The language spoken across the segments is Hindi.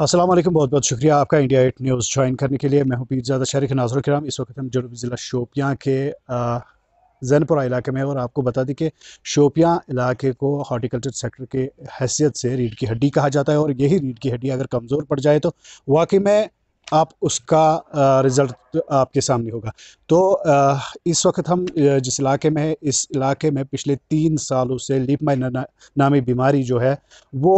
असलम बहुत बहुत शुक्रिया आपका इंडिया एट न्यूज़ ज्वाइन करने के लिए मैं हूँ पीर ज़्यादा शहर नाजर कराम इस वक्त हम जनूबी ज़िला शोपियाँ के जैनपुरा इलाके में और आपको बता दें कि शोपियाँ इलाके को हॉर्टिकल्चर सेक्टर के हैसियत से रीढ़ की हड्डी कहा जाता है और यही रीढ़ की हड्डी अगर कमज़ोर पड़ जाए तो वाकई में आप उसका रिज़ल्ट तो आपके सामने होगा तो इस वक्त हम जिस इलाके में है इस इलाके में पिछले तीन सालों से लीप माई नामी बीमारी जो है वो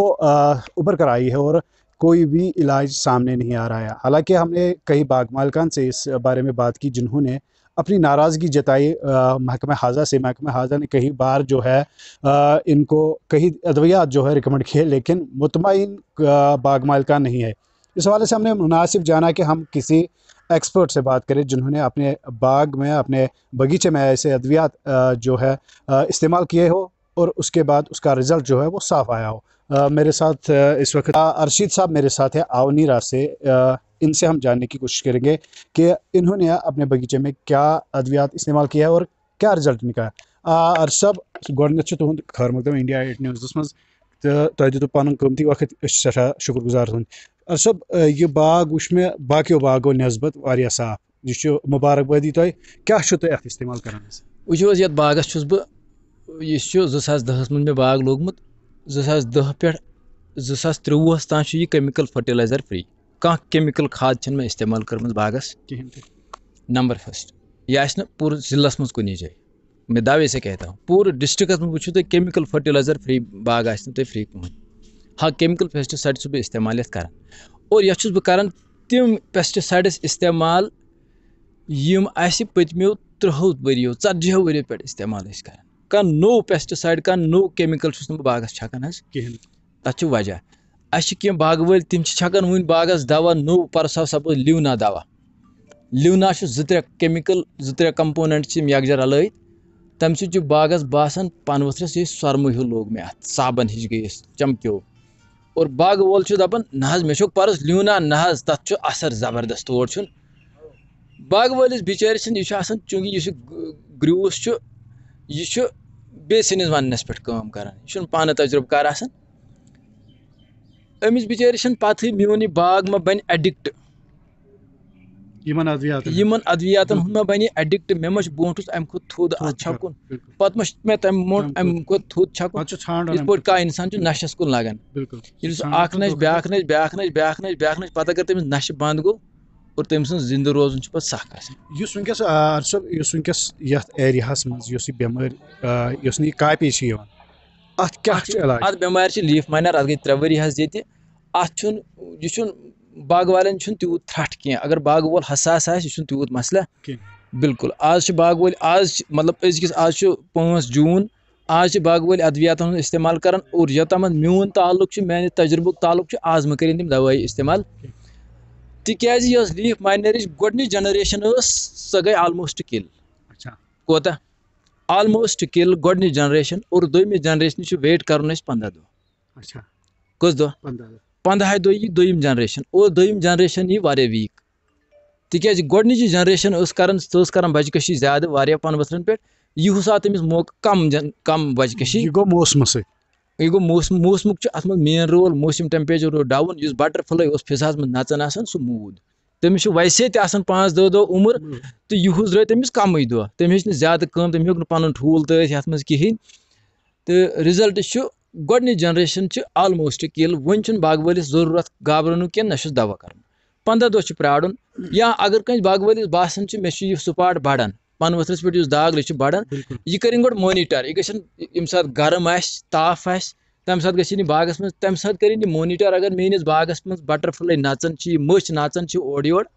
उभर कर आई है और कोई भी इलाज सामने नहीं आ रहा है हालांकि हमने कई बाग मालकान से इस बारे में बात की जिन्होंने अपनी नाराज़गी जताई महकमा हाजा से महकमा हाजा ने कई बार जो है आ, इनको कई अद्वियात जो है रिकमेंड किए लेकिन मुतमिन बाग मालकान नहीं है इस हवाले से हमने मुनासिब जाना कि हम किसी एक्सपर्ट से बात करें जिन्होंने अपने बाग में अपने बगीचे में ऐसे अद्वियात जो है इस्तेमाल किए हो और उसके बाद उसका रिज़ल्ट जो है वो साफ़ आया हो आ, मेरे साथ इस वक्त अरशीद साहब मेरे साथ है आवनी रास्ते इनसे हम जानने की कोशिश करेंगे कि इन्होंने अपने बगीचे में क्या अद्वियात इस्तेमाल किया है और क्या रिज़ल्ट निकाया अर्श साहब तुम खैर मकदम इंडिया एट न्यूज़ मज तो तुम पन कमती वक्त सठा शुक्र गुजार तुम अर्श यह बाग वह मे बाको बागो नस्बत वाह साफ यह मुबारकबादी तुम क्या तुम अत इस्तेमाल कर वो बागस बह یہِ چھُ زٕ ساس دَہَس منٛز مےٚ باغ لوگمُت زٕ ساس دَہ پٮ۪ٹھ زٕ ساس ترٛوٚوُہَس تام چھُ یہِ کیٚمِکَل فٔٹِلایزَر فِرٛی کانٛہہ کیٚمِکَل کھاد چھَنہٕ مےٚ استعمال کٔرمٕژ باغَس کِہیٖنۍ تہِ نمبر فٔسٹ یہِ آسہِ نہٕ پوٗرٕ ضِلعس منٛز کُنی جایہِ مےٚ دعوے سے کہتا ہوں پوٗرٕ ڈِسٹِرٛکَس منٛز وٕچھِو تُہۍ کیٚمِکَل فٔٹِلایزَر فِرٛی باغ آسہِ نہٕ تۄہہِ فِرٛی کٕہٕنۍ ہاں کیٚمِکَل پیسٹٕسایڈ چھُس بہٕ استعمال یَتھ کَران اور یَتھ چھُس بہٕ کَران تِم پیسٹٕسایڈٕس استعمال یِم اَسہِ پٔتمیو تٕرٛہو ؤریو ژَتجیٖہو ؤریو پٮ۪ٹھ استعمال ٲسۍ کَران کانٛہہ نوٚو پیسٹٕسایڈ کانٛہہ نوٚو کیٚمِکَل چھُس نہٕ بہٕ باغَس چھَکان حظ کِہیٖنۍ تَتھ چھُ وجہ اَسہِ چھِ کینٛہہ باغہٕ وٲلۍ تِم چھِ چھَکان وٕنۍ باغَس دوا نوٚو پَرساو سَپوز لیوٗنا دوا لیوٗنا چھُ زٕ ترٛےٚ کیٚمِکَل زٕ ترٛےٚ کَمپونٮ۪نٛٹ چھِ یِم یَکجہ رَلٲیِتھ تَمہِ سۭتۍ چھُ باغَس باسان پَنہٕ ؤتھرِس یہِ سۄرمہٕ ہیوٗ لوٚگ مےٚ اَتھ صابَن ہِش گٔیَس چَمکیو اور باغہٕ وول چھُ دَپان نہ حظ مےٚ چھُکھ پَرُس لیوٗنا نہ حظ تَتھ چھُ اَثر زَبردَست تور چھُنہٕ باغہٕ وٲلِس بِچٲرِس چھِنہٕ یہِ چھُ آسان چوٗنٛکہِ یہِ چھُ گرٛوٗس چھُ यह बे सदस वनस पे कम यह पान तजुर्ब कार अमिस बिचार पत् मोन यह बाग मा बन एडिक्ट यमन अद्वियात मे बन एडिक्ट मे मा ब्रोटस अम खुद थोद छकुन पत मे मे थोद छकुन इस पे इंसान नशस कुन लगान ये नश ब्या नश ब्या नश ब्या नश ब्या नश पत अगर तमिस नशे बंद गो اور تٔمۍ سٕنٛز زِندٕ روزُن چھُ پَتہٕ سَکھ آسان یُس وٕنکیٚس صٲب یُس وٕنکیٚس یَتھ ایریاہَس منٛز یۄس یہِ بٮ۪مٲرۍ یۄس نہٕ یہِ کاپی چھِ یِوان اَتھ کیاہ چھُ علاج اَتھ بٮ۪مارِ چھِ لیٖف ماینر اَتھ گٔے ترٛےٚ ؤری حظ ییٚتہِ اَتھ چھُنہٕ یہِ چھُنہٕ باغہٕ والٮ۪ن چھُنہٕ تیوٗت تھرٛٹھ کینٛہہ اگر باغہٕ وول حساس آسہِ یہِ چھُنہٕ تیوٗت مسلہٕ بالکُل آز چھِ باغہٕ وٲلۍ آز چھِ مطلب أزکِس آز چھُ پانٛژھ جوٗن آز چھِ باغہٕ وٲلۍ ادوِیاتن ہُنٛد استعمال کران اور یوٚتامتھ میون تعلُق چھُ میانہِ تجرُبُک تعلُق چھُ آز مہ کٔرِنۍ تِم دوٲیی استعمال تِکیٛازِ یۄس لیٖف ماینرٕچ گۄڈٕنِچ جنریشن ٲس سۄ گٔے آلموسٹ کِل کوتاہ آلموسٹ کِل گۄڈٕنِچ جنریشن اور دوٚیمہِ جنریشنہِ چھُ ویٹ کرُن اَسہِ پنٛداہ دۄہ کٔژ دۄہ پنٛدہاے دۄہ یی دوٚیِم جنریشن اور دوٚیِم جنریشن یی واریاہ ویٖک تِکیٛازِ گۄڈٕنِچ یہِ جنریشن ٲس کران سۄ ٲس کران بچکٔشی زیادٕ واریاہ پنہٕ ؤتھرن پٮ۪ٹھ یِہُس آو تٔمِس موقعہٕ کم جن کم بچکٔشی یہِ گوٚو موسمہٕ سۭتۍ یہِ گوٚو موسم موسمُک چھُ اتھ منٛز مین رول موسِم ٹیمپریچر روٗد ڈاوُن یُس بَٹر فٕلاے اوس فِضاہَس منٛز نژان آسان سُہ موٗد تٔمِس چھُ ویسے تہِ آسان پانٛژھ دہ دۄہ عُمر تہٕ یِہُس درٛاے تٔمِس کَمٕے دۄہ تٔمۍ ہیٚچ نہٕ زیادٕ کٲم تٔمۍ ہیوٚک نہٕ پَنُن ٹھوٗل ترٲیِتھ یَتھ منٛز کِہیٖنۍ تہٕ رِزَلٹ چھُ گۄڈٕنِچ جَنریشَن چھِ آلموسٹ کِل وۄنۍ چھُنہٕ باغہٕ وٲلِس ضروٗرت گابرنُک کینٛہہ نہ چھُس دَوا کَرُن پنٛداہ دۄہ چھُ پرٛارُن یا اگر کٲنٛسہِ باغہٕ وٲلِس باسان چھُ مےٚ چھُ یہِ سُپاٹ بَڑان पान वथरस पे दाग यह बढ़ान यह करें गो मोनिटर यह गम सात गरम आफ आ तम सात ग बागस मज तम सात करें यह मोनिटर अगर मेनिस बागस मज बटरफ्लाई नचन मछ नचन ओर योर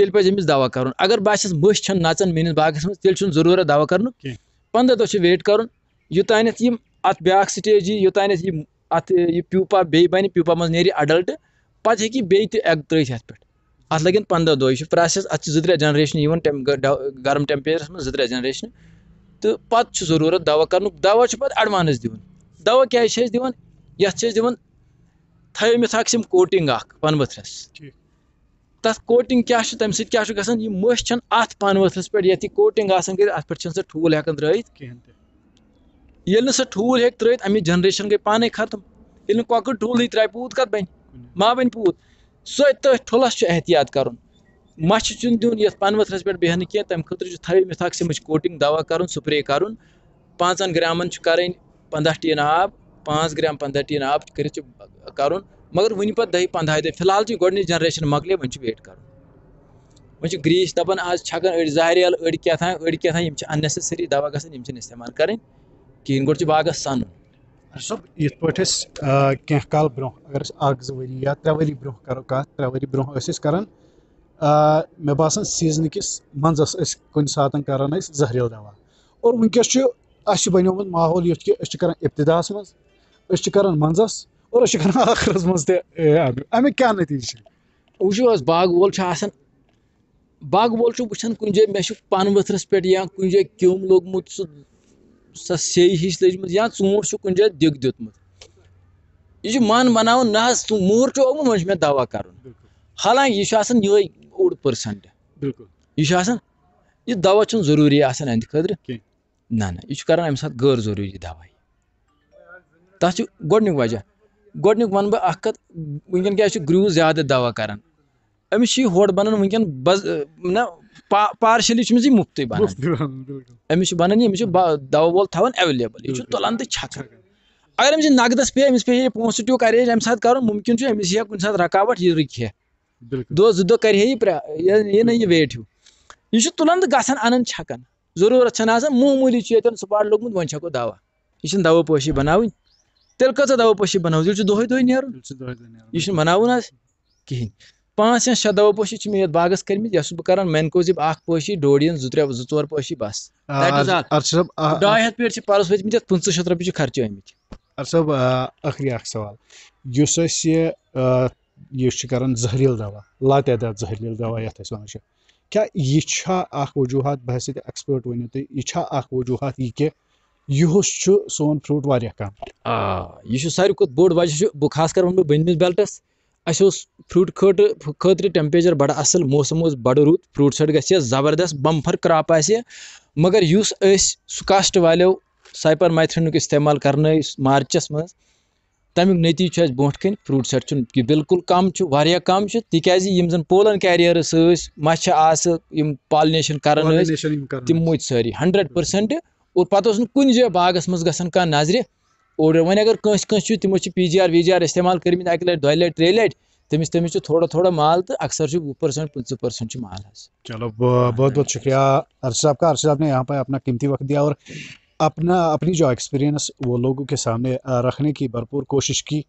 तेल पे अमिस दवा कर अगर बस मछ नचन मेनिस बागस मज तेल जरूरत दवा कर पंद्रह दह वेट कर योतान अत ब्या स्टेज यी योतान अत यह प्यूपा बे बन प्यूपा मज ने अडल्ट पे हे बे तग त्रित पे अत लगे पंद्रह दो तो यह प्रासेस अत जे जनरेशन गर्म टेम्परेचर मे जे जनरेशन तो पत् जरूरत दवा कर दवा पे एडवानस दिवन दवा क्या दिवन यहाँ थमित अम कोटिंग पन वथरस तथा कोटिंग क्या तम सब क्या गा मन अत पन वथरस पे ये कोटिंग आठ सह ठूल हेकान त्रेन सह ठूल हे त्रेत अमी जनरेशन गई पान खत्म ये कौक ठूल ही त्रा पूत कत बन मा बन पूत سۄ تٔتھۍ ٹھُلَس چھُ احتیاط کَرُن مَچھِ چھُنہٕ دیُن یَتھ پَنہٕ ؤتھرَس پٮ۪ٹھ بیٚہنہٕ کینٛہہ تَمہِ خٲطرٕ چھُ تھٔرمِتھاکسِمٕچ کوٹِنٛگ دوا کَرُن سُپرے کَرُن پانٛژَن گرٛامَن چھُ کَرٕنۍ پنٛداہ ٹیٖن آب پانٛژھ گرٛام پنٛداہ ٹیٖن آب کٔرِتھ چھُ کَرُن مگر وٕنہِ پَتہٕ دَہہِ پنٛدہاے دۄہہِ فِلحال چھِ گۄڈٕنِچ جَنریشَن مۄکلے وۄنۍ چھُ ویٹ کَرُن وۄنۍ چھِ گرٛیٖس دَپان آز چھَکان أڑۍ زاریل أڑۍ کیٛاہ تھام أڑۍ کیٛاہ تھام یِم چھِ اَن نٮ۪سَسٔری دَوا گژھان یِم چھِنہٕ استعمال کَرٕنۍ کِہیٖنۍ گۄڈٕ چھُ باغَس سَنُن صٲب یِتھ پٲٹھۍ أسۍ کینٛہہ کال برونٛہہ اگر أسۍ اَکھ زٕ ؤری یا ترٛےٚ ؤری برونٛہہ کَرو کَتھ ترٛےٚ ؤری برونٛہہ ٲسۍ أسۍ کَران مےٚ باسان سیٖزنہٕ کِس منٛز ٲسۍ أسۍ کُنہِ ساتہٕ کَران أسۍ زہریٖلہٕ دوا اور وٕنکیٚس چھُ اَسہِ چھُ بَنیومُت ماحول یُتھ کہِ أسۍ چھِ کَران اِبتِداہَس منٛز أسۍ چھِ کَران منٛزَس اور أسۍ چھِ کَران ٲخرَس منٛز تہِ اَمیُک کیٛاہ نٔتیٖجہٕ چھِ وٕچھِو حظ باغہٕ وول چھُ آسان باغہٕ وول چھُ وٕچھان کُنہِ جایہِ مےٚ چھُ پَن ؤتھرَس پٮ۪ٹھ یا کُنہِ جایہِ کیوٚم لوٚگمُت سُہ सो से हिश लज या चूंठ कुन जा दिग दुत यह मन बना ना मूर चु आम वे दवा कर हालांकि यह ओड पर्सेंट यह दवा चुन जरूरी अंद ख ना ना यह गैर जरूरी दवा तथा गोडन वजह गोडन वन बहुत वनक ग्रू ज्यादा दवा कर अमिश बनान वन ना پا پارشلی چھُ أمِس یہِ مُفتٕے بَنان أمِس چھُ بَنان یہِ أمِس چھُ دَوا وول تھاوان ایٚولیبٕل یہِ چھُ تُلان تہٕ چھَکان اگر أمِس یہِ نَقدَس پیٚیہِ أمِس پیٚیہِ ہے پونٛسہٕ ٹیوٗ کَرِ ہے اَمہِ ساتہٕ کَرُن مُمکِن چھُ أمِس یی ہا کُنہِ ساتہٕ رَکاوَٹ یہِ رُکہِ ہے دۄہ زٕ دۄہ کَرِ ہے یہِ یہِ نہٕ یہِ ویٹ ہیوٗ یہِ چھُ تُلان تہٕ گژھان اَنان چھَکان ضروٗرت چھَنہٕ آسان معموٗلی چھُ ییٚتٮ۪ن سُپاٹ لوٚگمُت وۄنۍ چھَکو دَوا یہِ چھِنہٕ دوا پٲشی بَناوٕنۍ تیٚلہِ کۭژاہ دوا پٲشی بَناوو ییٚلہِ چھُ دۄہَے دۄہَے نیرُن یہِ چھُنہٕ بَناوُن حظ کِہیٖنۍ پانٛژھ یا شےٚ دوا پٲشی چھِ مےٚ یَتھ باغَس کٔرمٕتۍ یا چھُس بہٕ کَران مینکوزِب اَکھ پٲشی ڈوڈیَن زٕ ترٛےٚ زٕ ژور پٲشی بَس ڈاے ہَتھ پیٹہِ چھِ پَرُس ؤتھمٕتۍ یَتھ پٕنٛژٕ شَتھ رۄپیہِ چھِ خرچہِ آمٕتۍ ارسب ٲخری اَکھ سوال یُس أسۍ یہِ یہِ چھِ کَران زہریٖل دوا لاتعداد زہریٖل دوا یَتھ أسۍ وَنان چھِ کیٛاہ یہِ چھا اَکھ وجوٗہات بحثیت ایٚکٕسپٲٹ ؤنِو تُہۍ یہِ چھا اَکھ وجوٗہات یہِ کہِ یِہُس چھُ سون فرٛوٗٹ واریاہ کَم آ یہِ چھُ ساروی کھۄتہٕ بوٚڑ وجہ چھُ بہٕ خاص کَر وَنہٕ بہٕ بٔنمِس بیٚلٹَس अस फ्रूट खट खतर टेम्परेचर बड़ा असल मौसम उस बड़ रूद फ्रूट सट ग जबरदस्त बम्फर क्राप आगर उस कास्ट वाले साइपर माइथ्रेनिक इस्तेमाल कर मार्चस मं तमिक नतीज ब्रोट कहीं फ्रूट सट चुनि बिल्कुल कम कम तिकन पोलन कैरियरस मछ आम पालनेशन कर तमो सारी हंड्रेड पर्सेंट और पत् कई बागस मं ग नजर اور وۄنۍ اگر کٲنٛسہِ کٲنٛسہِ چھُ تِمو چھِ پی جی آر وی جی آر استعمال کٔرمٕتۍ اَکہِ لَٹہِ دۄیہِ لَٹہِ ترٛیٚیہِ لَٹہِ تٔمِس تٔمِس چھُ تھوڑا تھوڑا مال تہٕ اکثر چھُ وُہ परसेंट پٕنٛژٕ परसेंट چھُ मॉल حظ चलो बहुत बहुत शुक्रिया अर्श साहब का अर्श साहब ने यहाँ पर अपना कीमती वक्त दिया और अपना अपनी जो एक्सपीरियंस वो लोगों के सामने रखने की भरपूर कोशिश की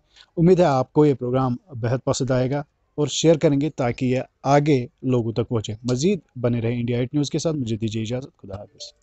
उम्मीद है आपको ये प्रोग्राम बेहद पसंद आएगा और शेयर करेंगे ताकि ये आगे लोगों तक पहुँचे मजीद बने रहे इंडिया एट न्यूज़ के साथ मुझे दीजिए इजाज़त खुदा हाफिज़